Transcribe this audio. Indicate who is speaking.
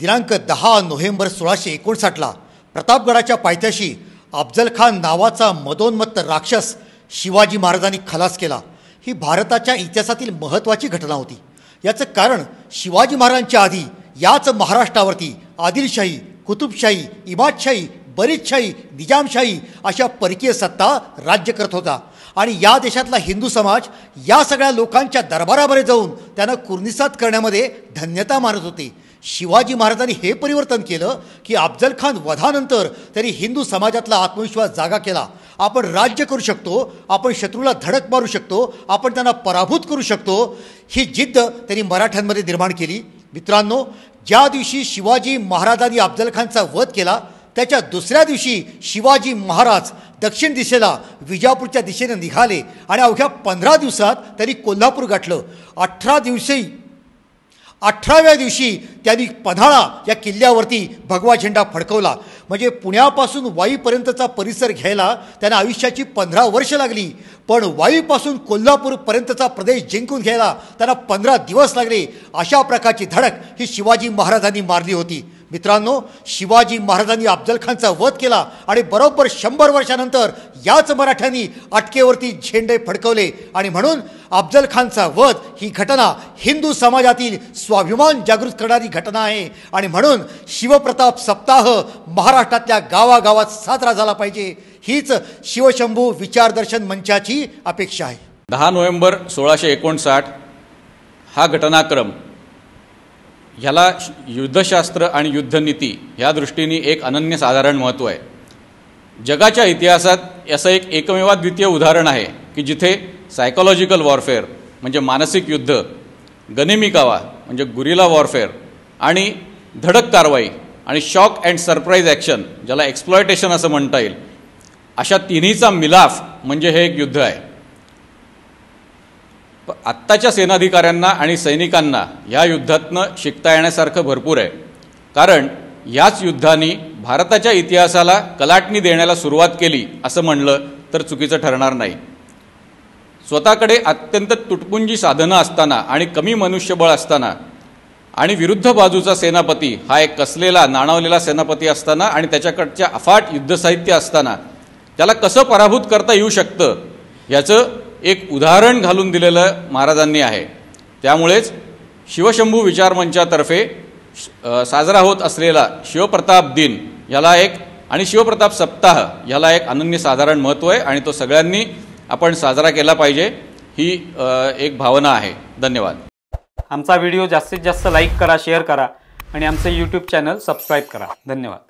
Speaker 1: दिनांक दहा नोव्हेंबर सोळाशे एकोणसाठला प्रतापगडाच्या पायथ्याशी अफजल खान नावाचा मदोन्मत्त राक्षस शिवाजी महाराजांनी खलास केला ही भारताच्या इतिहासातील महत्त्वाची घटना होती याचं कारण शिवाजी महाराजांच्या आधी याच महाराष्ट्रावरती आदिलशाही कुतुबशाही इमादशाही बरीचशाही निजामशाही अशा परकीय सत्ता राज्य करत होता आणि या देशातला हिंदू समाज या सगळ्या लोकांच्या दरबारामध्ये जाऊन त्यांना कुर्निसात करण्यामध्ये धन्यता मानत होती शिवाजी महाराजांनी हे परिवर्तन केलं की अफजल खान वधानंतर त्यांनी हिंदू समाजातला आत्मविश्वास जागा केला आपण राज्य करू शकतो आपण शत्रूला धडक मारू शकतो आपण त्यांना पराभूत करू शकतो ही जिद्द त्यांनी मराठ्यांमध्ये निर्माण केली मित्रांनो ज्या दिवशी शिवाजी महाराजांनी अफजल खानचा वध केला त्याच्या दुसऱ्या दिवशी शिवाजी महाराज दक्षिण दिशेला विजापूरच्या दिशेने निघाले आणि अवघ्या पंधरा दिवसात त्यांनी कोल्हापूर गाठलं अठरा दिवशी अठराव्या दिवशी त्यांनी पन्हाळा या किल्ल्यावरती भगवा झेंडा फडकवला म्हणजे पुण्यापासून वाईपर्यंतचा परिसर घ्यायला त्यांना आयुष्याची पंधरा वर्ष लागली पण वाईपासून कोल्हापूरपर्यंतचा प्रदेश जिंकून घ्यायला त्यांना पंधरा दिवस लागले अशा प्रकारची धडक ही शिवाजी महाराजांनी मारली होती मित्रांनो शिवाजी महाराजांनी अफजलखानचा वध केला आणि बरोबर शंभर वर्षानंतर याच मराठ्यांनी अटकेवरती झेंडे फडकवले आणि म्हणून अफजलखानचा वध ही घटना हिंदू समाजातील स्वाभिमान जागृत करणारी घटना आहे आणि म्हणून शिवप्रताप सप्ताह महाराष्ट्रातल्या गावागावात साजरा झाला पाहिजे हीच शिवशंभू विचारदर्शन मंचाची अपेक्षा आहे
Speaker 2: दहा नोव्हेंबर सोळाशे एकोणसाठ हा घटनाक्रम ह्याला युद्धशास्त्र आणि युद्धनीती ह्या दृष्टीने एक अनन्यसाधारण महत्त्व आहे जगाच्या इतिहासात याचं एक द्वितीय उदाहरण आहे की जिथे सायकोलॉजिकल वॉरफेअर म्हणजे मानसिक युद्ध गनिमी कावा म्हणजे गुरिला वॉरफेअर आणि धडक कारवाई आणि शॉक अँड सरप्राईज ॲक्शन ज्याला एक्सप्लॉयटेशन असं म्हणता येईल अशा तिन्हीचा मिलाफ म्हणजे हे एक युद्ध आहे आत्ताच्या सेनाधिकाऱ्यांना आणि सैनिकांना ह्या युद्धातनं शिकता येण्यासारखं भरपूर आहे कारण याच युद्धाने भारताच्या इतिहासाला कलाटणी देण्याला सुरुवात केली असं म्हणलं तर चुकीचं ठरणार नाही स्वतःकडे अत्यंत तुटपुंजी साधनं असताना आणि कमी मनुष्यबळ असताना आणि विरुद्ध बाजूचा सेनापती हा एक कसलेला नाणावलेला सेनापती असताना आणि त्याच्याकडच्या अफाट युद्धसाहित्य असताना त्याला कसं पराभूत करता येऊ शकतं याचं एक उदाहरण घालून दिलेलं महाराजांनी आहे त्यामुळेच शिवशंभू विचार विचारमंचातर्फे साजरा होत असलेला शिवप्रताप दिन ह्याला एक आणि शिवप्रताप सप्ताह ह्याला एक अनन्यसाधारण महत्त्व आहे आणि तो सगळ्यांनी आपण साजरा केला पाहिजे ही एक भावना आहे धन्यवाद आमचा व्हिडिओ जास्तीत जास्त लाईक करा शेअर करा आणि आमचं यूट्यूब चॅनल सबस्क्राईब करा धन्यवाद